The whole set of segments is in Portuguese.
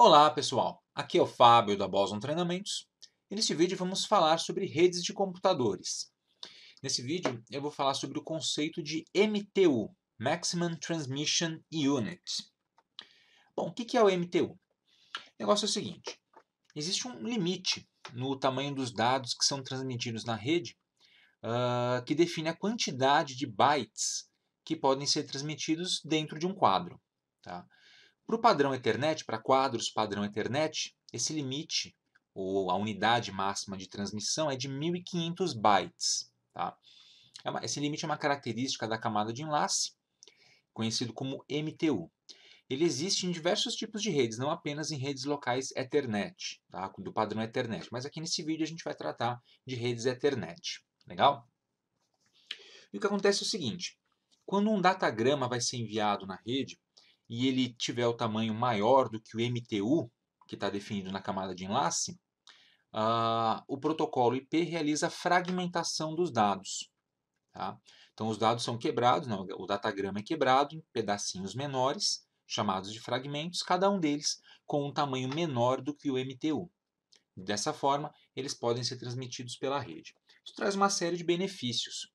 Olá pessoal, aqui é o Fábio da Boson Treinamentos e neste vídeo vamos falar sobre redes de computadores. Nesse vídeo eu vou falar sobre o conceito de MTU, Maximum Transmission Unit. Bom, o que é o MTU? O negócio é o seguinte, existe um limite no tamanho dos dados que são transmitidos na rede uh, que define a quantidade de bytes que podem ser transmitidos dentro de um quadro. Tá? Para o padrão Ethernet, para quadros padrão Ethernet, esse limite, ou a unidade máxima de transmissão, é de 1500 bytes. Tá? É esse limite é uma característica da camada de enlace, conhecido como MTU. Ele existe em diversos tipos de redes, não apenas em redes locais Ethernet, tá? do padrão Ethernet, mas aqui nesse vídeo a gente vai tratar de redes Ethernet. Legal? E o que acontece é o seguinte, quando um datagrama vai ser enviado na rede, e ele tiver o tamanho maior do que o MTU, que está definido na camada de enlace, uh, o protocolo IP realiza fragmentação dos dados. Tá? Então, os dados são quebrados, não, o datagrama é quebrado em pedacinhos menores, chamados de fragmentos, cada um deles com um tamanho menor do que o MTU. Dessa forma, eles podem ser transmitidos pela rede. Isso traz uma série de benefícios.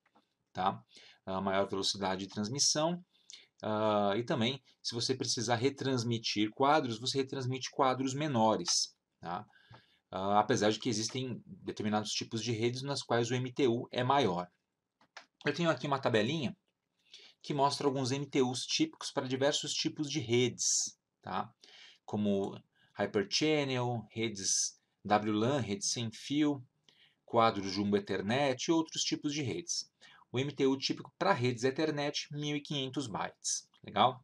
Tá? A maior velocidade de transmissão, Uh, e também, se você precisar retransmitir quadros, você retransmite quadros menores. Tá? Uh, apesar de que existem determinados tipos de redes nas quais o MTU é maior. Eu tenho aqui uma tabelinha que mostra alguns MTUs típicos para diversos tipos de redes, tá? como Hyperchannel, redes WLAN, redes sem fio, quadros Jumbo Ethernet e outros tipos de redes o MTU típico para redes Ethernet, é 1500 bytes. Legal?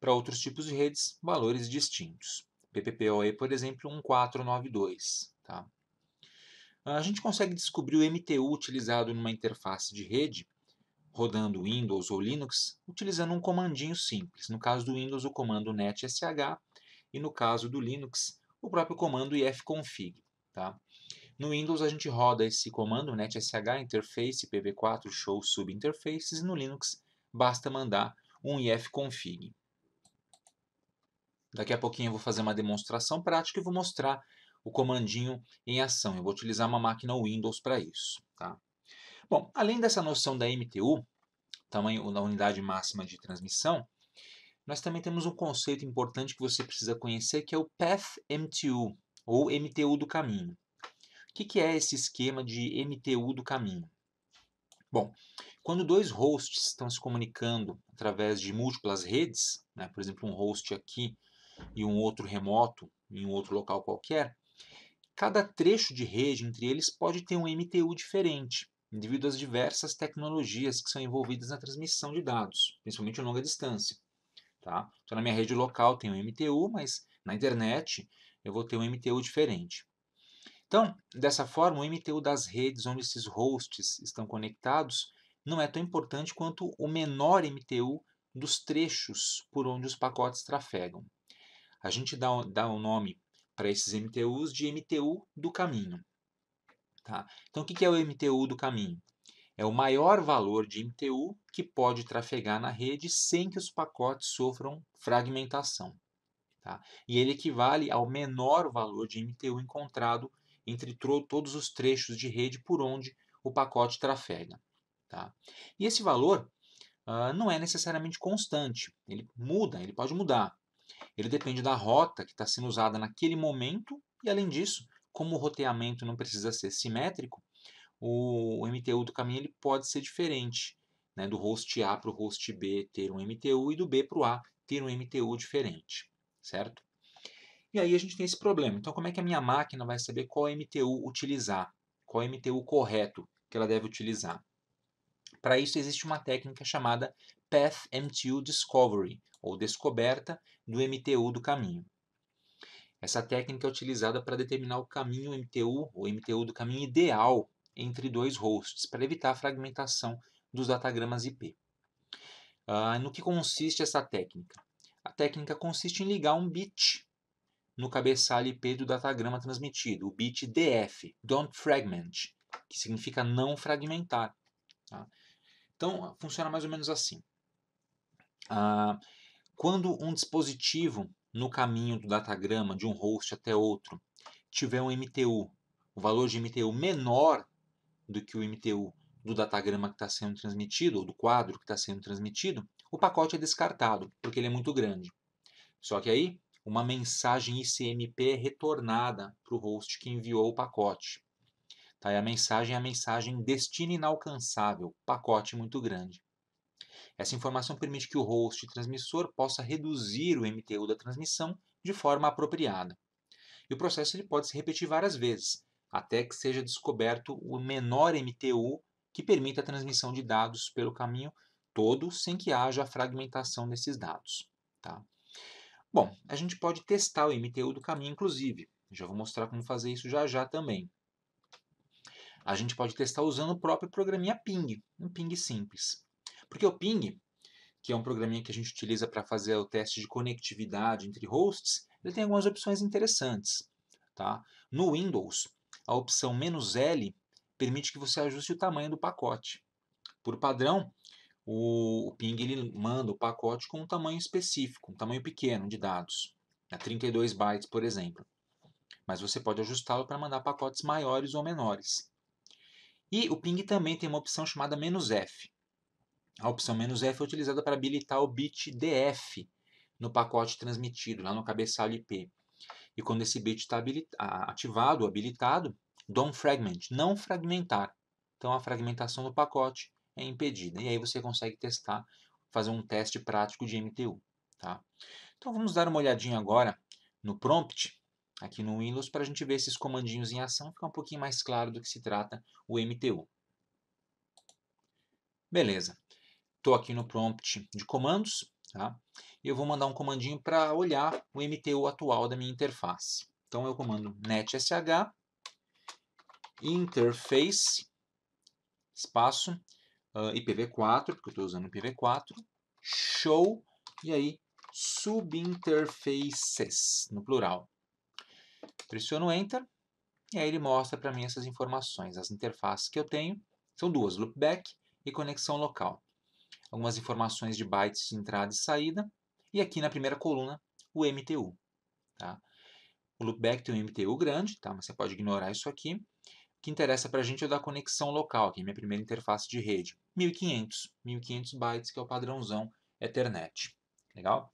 Para outros tipos de redes, valores distintos. PPPoE, por exemplo, 1492. Tá? Ah, a gente consegue descobrir o MTU utilizado numa interface de rede, rodando Windows ou Linux, utilizando um comandinho simples. No caso do Windows, o comando netsh e no caso do Linux, o próprio comando ifconfig. Tá? No Windows a gente roda esse comando netsh interface pv4 show subinterfaces e no Linux basta mandar um ifconfig. Daqui a pouquinho eu vou fazer uma demonstração prática e vou mostrar o comandinho em ação. Eu vou utilizar uma máquina Windows para isso. Tá? Bom, além dessa noção da MTU, tamanho da unidade máxima de transmissão, nós também temos um conceito importante que você precisa conhecer, que é o Path MTU, ou MTU do caminho. O que, que é esse esquema de MTU do caminho? Bom, quando dois hosts estão se comunicando através de múltiplas redes, né, por exemplo, um host aqui e um outro remoto em um outro local qualquer, cada trecho de rede entre eles pode ter um MTU diferente devido às diversas tecnologias que são envolvidas na transmissão de dados, principalmente a longa distância. Tá? Então, na minha rede local tem um MTU, mas na internet eu vou ter um MTU diferente. Então, dessa forma, o MTU das redes onde esses hosts estão conectados não é tão importante quanto o menor MTU dos trechos por onde os pacotes trafegam. A gente dá o um nome para esses MTUs de MTU do caminho. Tá? Então, o que é o MTU do caminho? É o maior valor de MTU que pode trafegar na rede sem que os pacotes sofram fragmentação. Tá? E ele equivale ao menor valor de MTU encontrado entre todos os trechos de rede por onde o pacote trafega. Tá? E esse valor uh, não é necessariamente constante, ele muda, ele pode mudar. Ele depende da rota que está sendo usada naquele momento, e além disso, como o roteamento não precisa ser simétrico, o MTU do caminho ele pode ser diferente, né, do host A para o host B ter um MTU e do B para o A ter um MTU diferente, certo? E aí a gente tem esse problema. Então, como é que a minha máquina vai saber qual MTU utilizar? Qual MTU correto que ela deve utilizar? Para isso, existe uma técnica chamada Path MTU Discovery, ou descoberta do MTU do caminho. Essa técnica é utilizada para determinar o caminho MTU, ou MTU do caminho ideal, entre dois hosts, para evitar a fragmentação dos datagramas IP. Uh, ah, no que consiste essa técnica? A técnica consiste em ligar um bit no cabeçalho IP do datagrama transmitido, o bit DF, Don't Fragment, que significa não fragmentar. Tá? Então, funciona mais ou menos assim. Ah, quando um dispositivo no caminho do datagrama de um host até outro tiver um MTU, o valor de MTU menor do que o MTU do datagrama que está sendo transmitido, ou do quadro que está sendo transmitido, o pacote é descartado, porque ele é muito grande. Só que aí uma mensagem ICMP retornada para o host que enviou o pacote. Tá? E a mensagem é a mensagem destino inalcançável, pacote muito grande. Essa informação permite que o host transmissor possa reduzir o MTU da transmissão de forma apropriada. E o processo ele pode se repetir várias vezes, até que seja descoberto o menor MTU que permita a transmissão de dados pelo caminho todo sem que haja fragmentação desses dados. Tá? Bom, a gente pode testar o MTU do caminho, inclusive. Já vou mostrar como fazer isso já já também. A gente pode testar usando o próprio programinha Ping, um Ping simples. Porque o Ping, que é um programinha que a gente utiliza para fazer o teste de conectividade entre hosts, ele tem algumas opções interessantes. Tá? No Windows, a opção "-L", permite que você ajuste o tamanho do pacote. Por padrão, o, o ping ele manda o pacote com um tamanho específico, um tamanho pequeno de dados, né, a 32 bytes, por exemplo. Mas você pode ajustá-lo para mandar pacotes maiores ou menores. E o ping também tem uma opção chamada "-f". A opção "-f" é utilizada para habilitar o bit DF no pacote transmitido, lá no cabeçalho IP. E quando esse bit está ativado ou habilitado, DOM fragment, não fragmentar. Então a fragmentação do pacote é impedida. E aí você consegue testar, fazer um teste prático de MTU. Tá? Então vamos dar uma olhadinha agora no prompt aqui no Windows para a gente ver esses comandinhos em ação, ficar um pouquinho mais claro do que se trata o MTU. Beleza, estou aqui no prompt de comandos, tá? eu vou mandar um comandinho para olhar o MTU atual da minha interface. Então eu comando netsh interface espaço uh, IPv4, porque eu estou usando IPv4, show, e aí subinterfaces, no plural. Pressiono Enter, e aí ele mostra para mim essas informações, as interfaces que eu tenho, são duas, loopback e conexão local. Algumas informações de bytes de entrada e saída, e aqui na primeira coluna, o MTU. Tá? O loopback tem um MTU grande, tá? mas você pode ignorar isso aqui que interessa para a gente é o da conexão local, que é minha primeira interface de rede. 1500, 1500 bytes, que é o padrãozão Ethernet. Legal?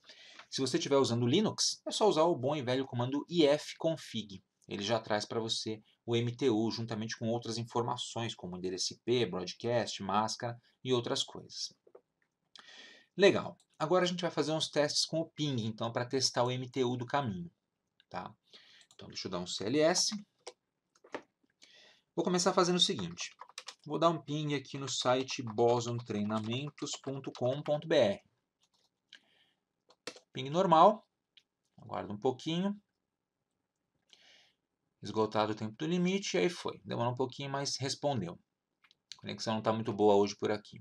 Se você estiver usando Linux, é só usar o bom e velho comando ifconfig. Ele já traz para você o MTU, juntamente com outras informações, como endereço IP, broadcast, máscara e outras coisas. Legal. Agora a gente vai fazer uns testes com o ping, então, para testar o MTU do caminho. Tá? Então, deixa eu dar um CLS, Vou começar fazendo o seguinte. Vou dar um ping aqui no site bosontreinamentos.com.br. Ping normal. Aguardo um pouquinho. Esgotado o tempo do limite, e aí foi. Demorou um pouquinho, mas respondeu. A conexão não está muito boa hoje por aqui.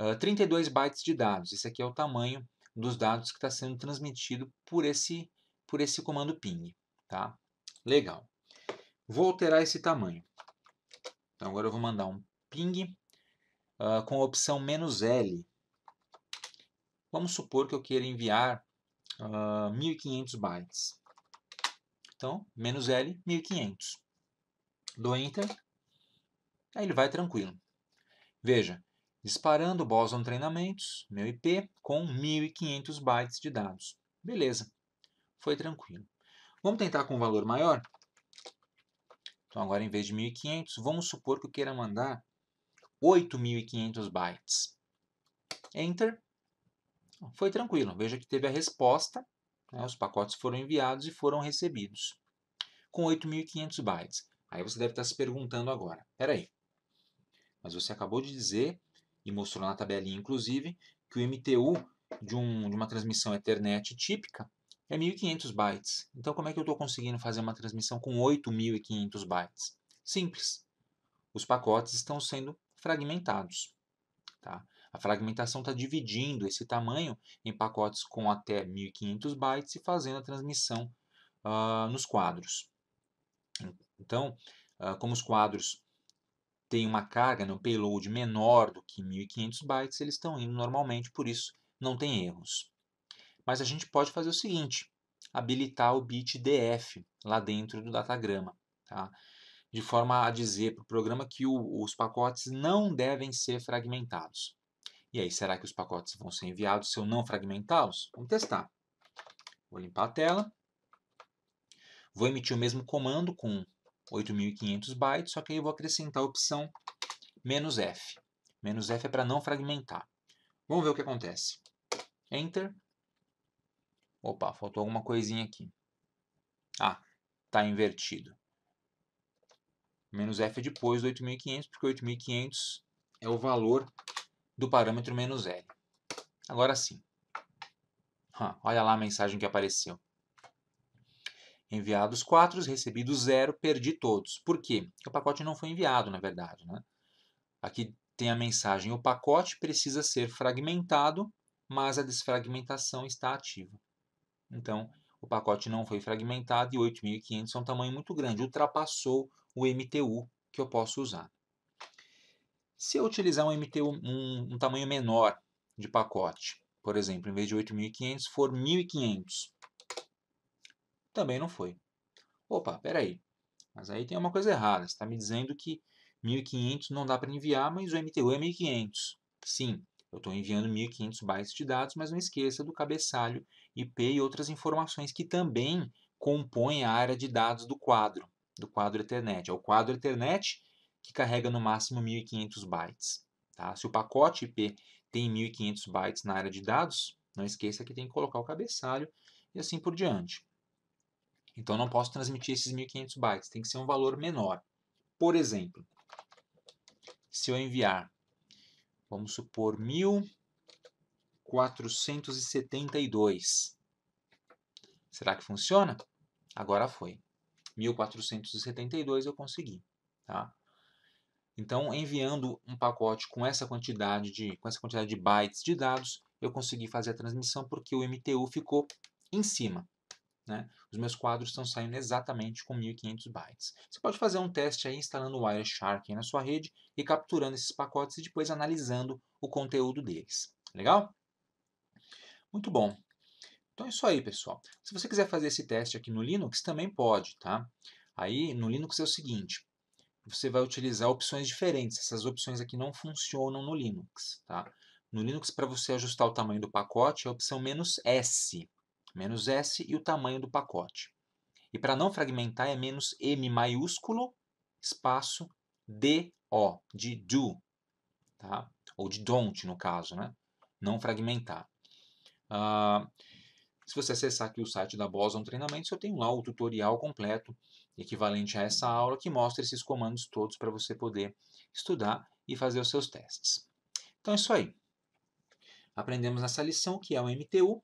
Uh, ah, 32 bytes de dados. Esse aqui é o tamanho dos dados que está sendo transmitido por esse, por esse comando ping. Tá? Legal. Vou alterar esse tamanho. Então agora eu vou mandar um ping uh, com a opção menos "-l". Vamos supor que eu queira enviar uh, ah, 1500 bytes. Então, menos "-l", 1500. Dou Enter. Aí ele vai tranquilo. Veja, disparando Boson Treinamentos, meu IP, com 1500 bytes de dados. Beleza, foi tranquilo. Vamos tentar com um valor maior? Então, agora, em vez de 1.500, vamos supor que eu queira mandar 8.500 bytes. Enter. Foi tranquilo. Veja que teve a resposta. Né? Os pacotes foram enviados e foram recebidos. Com 8.500 bytes. Aí você deve estar se perguntando agora. Peraí. Mas você acabou de dizer, e mostrou na tabelinha inclusive, que o MTU de, um, de uma transmissão Ethernet típica é 1500 bytes. Então, como é que eu estou conseguindo fazer uma transmissão com 8500 bytes? Simples. Os pacotes estão sendo fragmentados. Tá? A fragmentação está dividindo esse tamanho em pacotes com até 1500 bytes e fazendo a transmissão uh, nos quadros. Então, uh, como os quadros têm uma carga no né, payload menor do que 1500 bytes, eles estão indo normalmente, por isso não tem erros. Mas a gente pode fazer o seguinte, habilitar o bit df lá dentro do datagrama, tá? de forma a dizer para o programa que o, os pacotes não devem ser fragmentados. E aí, será que os pacotes vão ser enviados se eu não fragmentá-los? Vamos testar. Vou limpar a tela. Vou emitir o mesmo comando com 8.500 bytes, só que aí eu vou acrescentar a opção "-f". "-f" é para não fragmentar. Vamos ver o que acontece. Enter. Opa, faltou alguma coisinha aqui. Ah, está invertido. Menos F depois do 8.500, porque 8.500 é o valor do parâmetro menos L. Agora sim. Ah, olha lá a mensagem que apareceu. Enviados 4, recebido 0, perdi todos. Por quê? Porque o pacote não foi enviado, na verdade. Né? Aqui tem a mensagem: o pacote precisa ser fragmentado, mas a desfragmentação está ativa. Então, o pacote não foi fragmentado e 8.500 é um tamanho muito grande, ultrapassou o MTU que eu posso usar. Se eu utilizar um MTU, um, um tamanho menor de pacote, por exemplo, em vez de 8.500 for 1.500, também não foi. Opa, peraí, mas aí tem uma coisa errada, você está me dizendo que 1.500 não dá para enviar, mas o MTU é 1.500. Sim, eu estou enviando 1.500 bytes de dados, mas não esqueça do cabeçalho IP e outras informações que também compõem a área de dados do quadro, do quadro Ethernet. É o quadro Ethernet que carrega no máximo 1.500 bytes. Tá? Se o pacote IP tem 1.500 bytes na área de dados, não esqueça que tem que colocar o cabeçalho e assim por diante. Então, não posso transmitir esses 1.500 bytes, tem que ser um valor menor. Por exemplo, se eu enviar, vamos supor, 1.000 1472. Será que funciona? Agora foi. 1472 eu consegui, tá? Então, enviando um pacote com essa quantidade de com essa quantidade de bytes de dados, eu consegui fazer a transmissão porque o MTU ficou em cima. Né? Os meus quadros estão saindo exatamente com 1500 bytes. Você pode fazer um teste aí instalando o Wireshark na sua rede e capturando esses pacotes e depois analisando o conteúdo deles. Legal? Muito bom. Então é isso aí, pessoal. Se você quiser fazer esse teste aqui no Linux, também pode, tá? Aí, no Linux é o seguinte, você vai utilizar opções diferentes. Essas opções aqui não funcionam no Linux, tá? No Linux, para você ajustar o tamanho do pacote, é a opção menos "-s", menos "-s", e o tamanho do pacote. E para não fragmentar, é menos "-m", maiúsculo, espaço, "-do", de do, tá? Ou de don't, no caso, né? Não fragmentar. Ah, se você acessar aqui o site da Boson Treinamentos, eu tenho lá o tutorial completo equivalente a essa aula que mostra esses comandos todos para você poder estudar e fazer os seus testes. Então é isso aí. Aprendemos nessa lição que é o MTU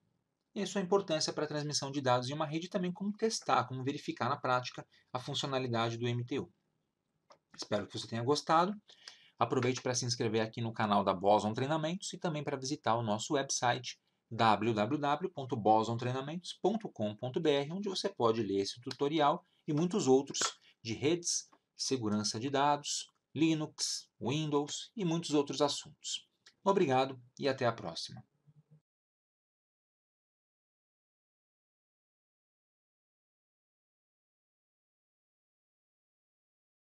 e sua importância para a transmissão de dados em uma rede e também como testar, como verificar na prática a funcionalidade do MTU. Espero que você tenha gostado. Aproveite para se inscrever aqui no canal da Boson Treinamentos e também para visitar o nosso website www.bosontreinamentos.com.br, onde você pode ler esse tutorial e muitos outros de redes, segurança de dados, Linux, Windows e muitos outros assuntos. Obrigado e até a próxima.